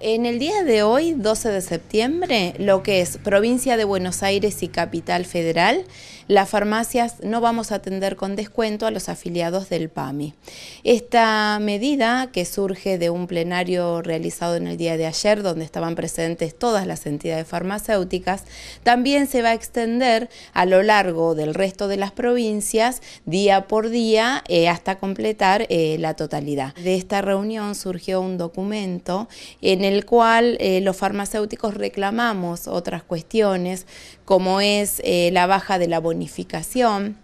en el día de hoy, 12 de septiembre, lo que es provincia de Buenos Aires y Capital Federal, las farmacias no vamos a atender con descuento a los afiliados del PAMI. Esta medida, que surge de un plenario realizado en el día de ayer, donde estaban presentes todas las entidades farmacéuticas, también se va a extender a lo largo del resto de las provincias, día por día, eh, hasta completar eh, la totalidad. De esta reunión surgió un documento en en el cual eh, los farmacéuticos reclamamos otras cuestiones, como es eh, la baja de la bonificación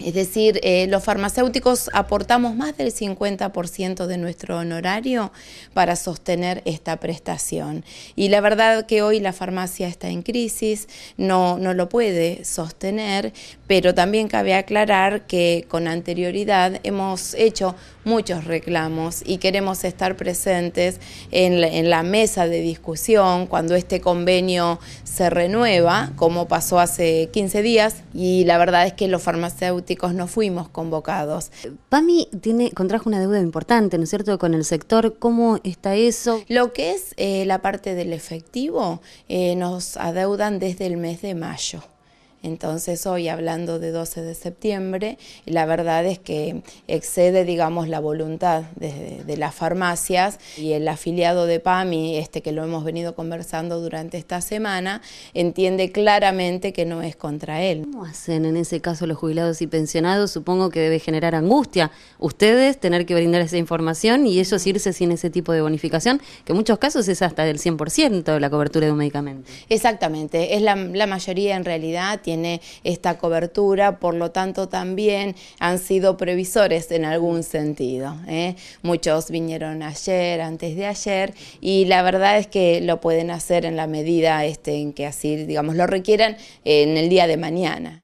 es decir, eh, los farmacéuticos aportamos más del 50% de nuestro honorario para sostener esta prestación. Y la verdad que hoy la farmacia está en crisis, no, no lo puede sostener, pero también cabe aclarar que con anterioridad hemos hecho muchos reclamos y queremos estar presentes en la, en la mesa de discusión cuando este convenio se renueva, como pasó hace 15 días, y la verdad es que los farmacéuticos no fuimos convocados. PAMI tiene, contrajo una deuda importante, ¿no es cierto?, con el sector. ¿Cómo está eso? Lo que es eh, la parte del efectivo, eh, nos adeudan desde el mes de mayo. Entonces hoy hablando de 12 de septiembre, la verdad es que excede, digamos, la voluntad de, las farmacias y el afiliado de PAMI, este que lo hemos venido conversando durante esta semana, entiende claramente que no es contra él. ¿Cómo hacen en ese caso los jubilados y pensionados? Supongo que debe generar angustia. Ustedes tener que brindar esa información y ellos irse sin ese tipo de bonificación, que en muchos casos es hasta del 100% la cobertura de un medicamento. Exactamente, es la, la mayoría en realidad tiene tiene esta cobertura, por lo tanto también han sido previsores en algún sentido. ¿eh? Muchos vinieron ayer, antes de ayer, y la verdad es que lo pueden hacer en la medida este, en que así, digamos, lo requieran en el día de mañana.